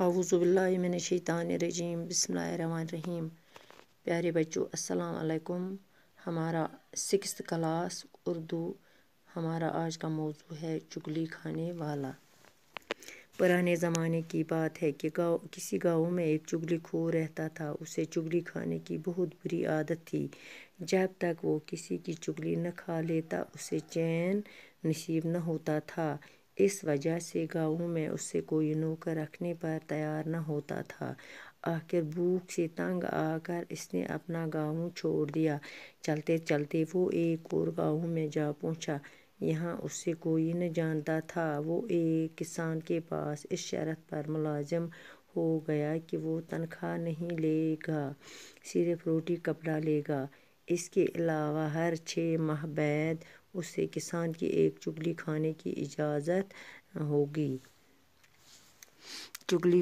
आउज़बिल्लिमिनशैतानरजीम बिसमीम प्यारे बच्चों अस्सलाम वालेकुम हमारा सिक्स क्लास उर्दू हमारा आज का मौजू है चुगली खाने वाला पुराने ज़माने की बात है कि गाँव किसी गाँव में एक चुगली खो रहता था उसे चुगली खाने की बहुत बुरी आदत थी जब तक वो किसी की चुगली न खा लेता उसे चैन नसीब न होता था इस वजह से गाँव में उससे कोई नौकर रखने पर तैयार न होता था आखिर भूख से तंग आकर इसने अपना गाँव छोड़ दिया चलते चलते वो एक और गाँव में जा पहुँचा यहाँ उससे कोई न जानता था वो एक किसान के पास इस शर्त पर मुलाजम हो गया कि वो तनख्वाह नहीं लेगा सिर्फ रोटी कपड़ा लेगा इसके अलावा हर छः माह बाद उसे किसान की एक चुगली खाने की इजाज़त होगी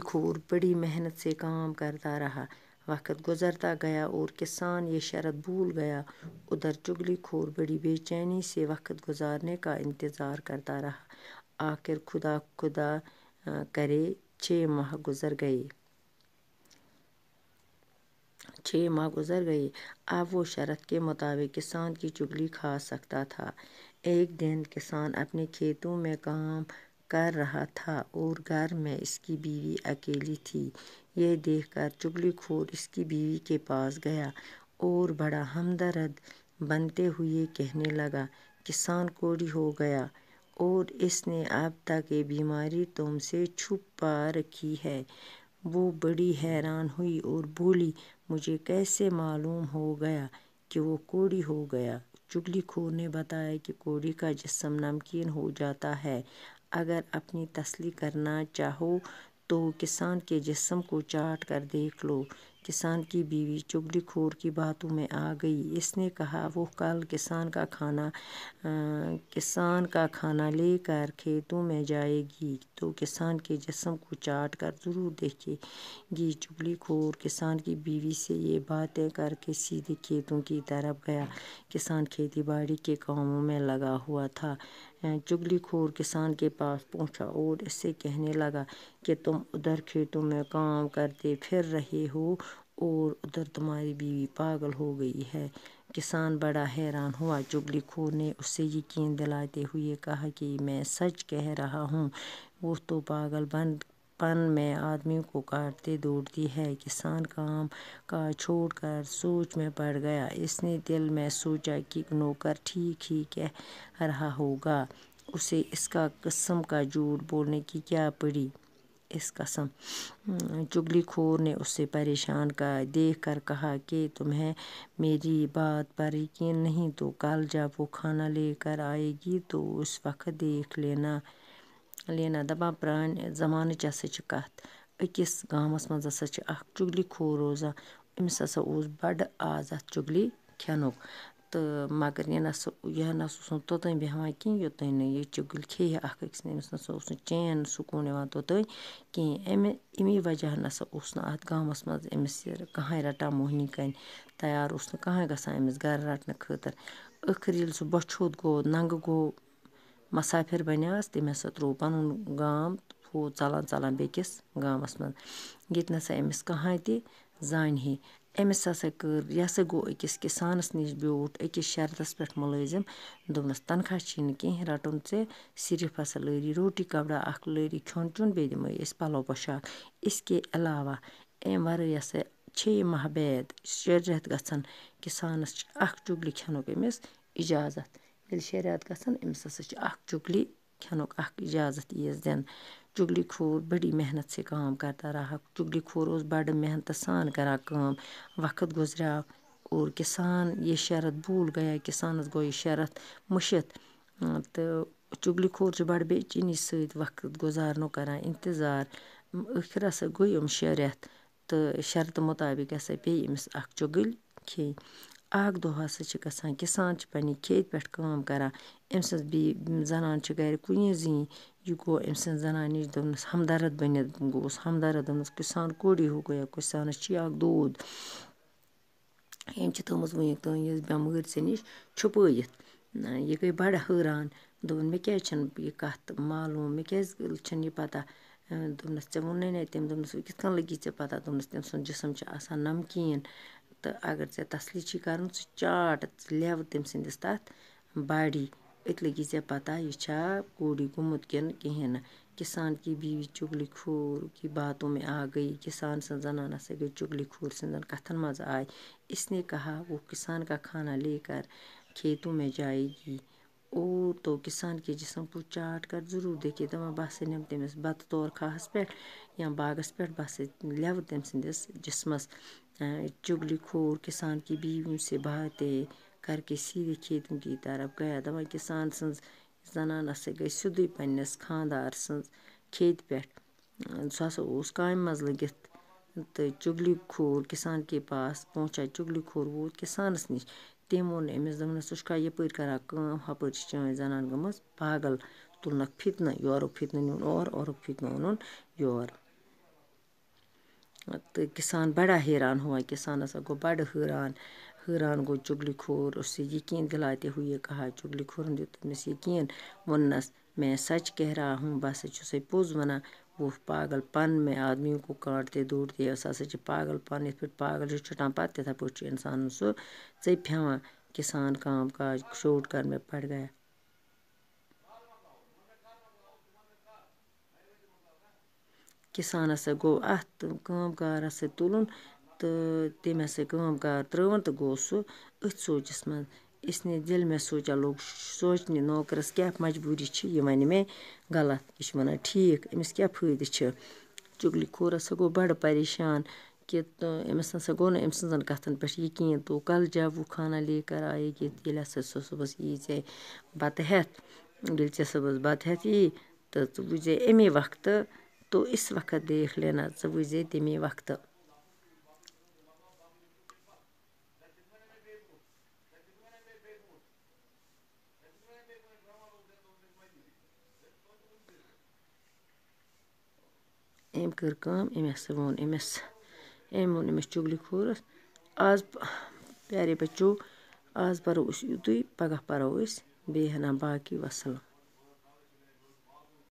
खोर बड़ी मेहनत से काम करता रहा वक्त गुजरता गया और किसान ये शरत भूल गया उधर चुगली खोर बड़ी बेचैनी से वक्त गुजारने का इंतज़ार करता रहा आखिर खुदा खुदा करे छः माह गुजर गए छः माह गुज़र गए अब वो शरत के मुताबिक किसान की चुगली खा सकता था एक दिन किसान अपने खेतों में काम कर रहा था और घर में इसकी बीवी अकेली थी कर देखकर खोर इसकी बीवी के पास गया और बड़ा हमदर्द बनते हुए कहने लगा किसान कोड़ी हो गया और इसने अब तक ये बीमारी तुमसे छुपा रखी है वो बड़ी हैरान हुई और बोली मुझे कैसे मालूम हो गया कि वो कोड़ी हो गया चुगली खोर ने बताया कि कोड़ी का जिसम नमकीन हो जाता है अगर अपनी तसली करना चाहो तो किसान के जिस्म को चाट कर देख लो किसान की बीवी चुगली खोर की बातों में आ गई इसने कहा वो कल किसान का खाना आ, किसान का खाना लेकर खेतों में जाएगी तो किसान के जिस्म को चाट कर ज़रूर देखेगी चुगली खोर किसान की बीवी से ये बातें करके सीधे खेतों की तरफ गया किसान खेती बाड़ी के कामों में लगा हुआ था चुगली खोर किसान के पास पहुँचा और इससे कहने लगा कि तुम उधर खेतों में काम करते फिर रहे हो और उधर तुम्हारी बीवी पागल हो गई है किसान बड़ा हैरान हुआ चुगली खोर ने उसे यकीन दिलाते हुए कहा कि मैं सच कह रहा हूँ वो तो पागल बन पन में आदमी को काटते दौड़ती है किसान काम का छोड़कर सोच में पड़ गया इसने दिल में सोचा कि नौकर ठीक ही कह रहा होगा उसे इसका कसम का झूठ बोलने की क्या पड़ी इस कसम हम्म, चुगली खोर ने उसे परेशान कर देख कर कहा कि तुम्हें मेरी बात पर यकीन नहीं तो कल जब वो खाना लेकर आएगी तो उस वक्त देख लेना لینا دَپان پرٛانہِ زَمانٕچ ہَسا چھِ کَتھ أکِس گامَس منٛز ہَسا چھِ اَکھ چُگلی خوٗر روزان أمِس ہَسا اوس بَڑٕ عادَت چُگلی کھٮ۪نُک تہٕ مگر یہِ نہ سا یہِ نہ سا اوس نہٕ توٚتانۍ بیٚہوان کِہیٖنۍ یوٚتانۍ نہٕ یہِ چُگلۍ کھیٚیہِ ہا اَکھ أکِس أمِس نہ سا اوس نہٕ چین سکوٗن یِوان توٚتانۍ کِہیٖنۍ اَمہِ اَمی وَجہَن نہ سا اوس نہٕ اَتھ گامَس منٛز أمِس یہِ کٕہٕنۍ رَٹان موہنی کَنۍ تیار اوس نہٕ کٕہٕنۍ گژھان أمِس گَرٕ رَٹنہٕ خٲطرٕ ٲخٕر ییٚلہِ سُہ بۄچھوت گوٚو ننٛگہٕ گوٚو مُسافِر بَنیٛاس تٔمۍ ہسا ترٛوو پَنُن گام ہُہ ژَلان ژَلان بیٚکِس گامَس منٛز ییٚتہِ نَسا أمِس کٕہٕنۍ تہِ زانہِ ہے أمِس ہسا کٔر یہِ ہسا گوٚو أکِس کِسانَس نِش بیوٗٹھ أکِس شَرطَس پٮ۪ٹھ مُلٲزِم دوٚپنَس تَنخواہ چھی نہٕ کِہیٖنۍ رَٹُن ژےٚ صرف ہسا لٲری روٹی کَپڑا اَکھ لٲری کھیوٚن چیوٚن بیٚیہِ دِمَے أسۍ پَلو پوشاک اِسکے علاوہ امہِ وَرٲے ہسا چھے یہِ مہبید شریعت گژھان کِسانَس چھِ اَکھ چُگلہِ کھٮ۪نُک أمِس اِجازت ییٚلہِ شےٚ رٮ۪تھ گژھن أمِس ہَسا چھِ اَکھ چُگلی کھٮ۪نُک اَکھ اِجازت یِیَس دِنہٕ چُگلی کھوٗر بٔڑی محنت سۭتۍ کٲم کَرتا رہا چُگلی کھوٗر اوس بَڑٕ محنتہٕ سان کَران کٲم وقت گُزریو اور کِسان یے شَرط بوٗل گٔیا کِسانَس گوٚو یہِ شَرط مٔشِتھ تہٕ چُگلی کھوٗر چھِ بَڑٕ بے چینی سۭتۍ وقت گُزارنُک کَران اِنتظار ٲخر ہَسا گٔے یِم شےٚ رٮ۪تھ تہٕ شرطہٕ مُطابِق ہَسا پیٚیہِ أمِس اَکھ چُگٕلۍ کھیٚنۍ اَکھ دۄہ ہَسا چھِ گژھان کِسان چھِ پنٛنہِ کھیٚتہِ پٮ۪ٹھ کٲم کَران أمۍ سٕنٛز بیٚیہِ زَنان چھِ گَرِ کُنی زٔنی یہِ گوٚو أمۍ سٕنٛز زَنانہِ نِش دوٚپنَس ہمدرد بٔنِتھ گوٚوُس ہمدرد دوٚپنَس کِسان کوڑی ہو گٔیا کِسانَس چھی اَکھ دود أمۍ چھِ تھٲومٕژ وٕنیُک تام یہِ بٮ۪مٲرۍ ژےٚ نِش چھُپٲیِتھ یہِ گٔے بَڑٕ حٲران دوٚپُن مےٚ کیٛازِ چھَنہٕ یہِ کَتھ معلوٗم مےٚ کیٛازِ چھَنہٕ یہِ پَتہ دوٚپنَس ژےٚ ووٚنُے نَے تٔمۍ دوٚپنَس وۄنۍ کِتھ کٔنۍ لٔگی ژےٚ پَتہ دوٚپنَس تٔمۍ سُنٛد جِسٕم چھِ آسان نَمکیٖن تہٕ اگر ژےٚ تسلی چھی کَرُن ژٕ چاٹ لیٚوٕ تٔمۍ سٕنٛدِس تَتھ باڈی أتی لَگی ژےٚ پَتہ یہِ چھا کوٗڑٕے گوٚمُت کِنہٕ کِہیٖنۍ نہٕ کِسان کی بیوی چُغلہِ کھوٗر کی باتوں میں آ گئی کِسان سٕنٛز زَنان ہَسا گٔے چُغلہِ کھوٗر سٕنٛدٮ۪ن کَتھَن منٛز آے اِس نے کہا وہ کِسان کا کھانا لے کر کھیتوں میں جائے گی اور تو کِسان کے جِسم کو چاٹ کر ضٔروٗر دیکھیے دَپان بہٕ ہَسا نِمہٕ تٔمِس بَتہٕ تورٕ کھَہَس پٮ۪ٹھ یا باغَس پٮ۪ٹھ بہٕ ہَسا لیٚوٕ تٔمۍ سٕنٛدِس جِسمَس चुगलीखोर किसान की बीवियों से باتیں کَرکے سیٖدھے کھیتَن کی طرف گٔیا دَپان کِسان سٕنٛز زَنان ہَسا گٔے سیوٚدُے پنٛنِس خاندار سٕنٛز کھیتہِ پٮ۪ٹھ سُہ ہَسا اوس کامہِ منٛز لٔگِتھ تہٕ چُگلی کھور کِسان کے پاس پہنچا چُگلی کھور ووت کِسانَس نِش تٔمۍ ووٚن أمِس دوٚپنَس ژٕ چھُکھا یَپٲرۍ کَران کٲم ہَپٲرۍ چھِ چٲنۍ زَنان گٔمٕژ پاگل تُلنَکھ فِتنہٕ یورُک فِتنہٕ نیُن اور اورُک فِتنہٕ اوٚنُن یور تہٕ کِسان بَڑا حیران ہوا کِسان ہَسا گوٚو بَڑٕ حٲران حٲران گوٚو چُگلہِ خور उससे यकीन दिलाते हुए कहा चुगलہِ خورَن دیُت تٔمِس یقیٖن ووٚننَس میں सच कह रहा हूँ بہٕ ہَسا چھُسَے پوٚز وَنان ووٚہ پاگل پَن میں آدمیوں کو کانٹتے دوڑتے ہے سُہ ہَسا چھِ پاگل پَن یِتھ پٲٹھۍ پاگل چھِ چھُٹان پَتہٕ تِتھَے پٲٹھۍ چھُ اِنسانَن سُہ ژٔپۍ ہٮ۪وان کِسان کام کاج چھوڑ کر میں पड़ गया کِسان ہَسا گوٚو اَتھ کٲم کارَس سۭتۍ تُلُن تہٕ تٔمۍ ہَسا کٲم کار ترٛٲوٕن تہٕ گوٚو سُہ أتھۍ سونٛچَس منٛز اِسلیے ییٚلہِ مےٚ سونٛچا لوٚگ سونٛچنہِ نوکرَس کیٛاہ مجبوٗری چھِ یہِ وَنہِ مےٚ غلط یہِ چھِ وَنان ٹھیٖک أمِس کیٛاہ فٲیدٕ چھِ چُگلی خوٗر ہَسا گوٚو بَڑٕ پریشان کہِ أمِس ہَسا گوٚو نہٕ أمۍ سٕنٛزَن کَتھَن پٮ۪ٹھ یقیٖن تو کَل جب وہ کھانا لے کر آیے گی ییٚلہِ ہَسا سۄ صُبحَس یی ژےٚ بَتہٕ ہٮ۪تھ ییٚلہِ ژےٚ صُبحَس بَتہٕ ہٮ۪تھ یی تہٕ ژٕ وٕچھ زِ اَمے وقتہٕ تو इस وقت دیکھ لینا ژٕ وٕچھ زِ تَمی وقتہٕ أمۍ کٔر کٲم أمۍ ہَسا ووٚن أمِس أمۍ ووٚن أمِس چُگلہِ خورَس آز پیارے بَچو آز پَرو أسۍ یُتُے پَگاہ پَرو أسۍ بیٚیہِ ہَنا باقٕے وَسَلام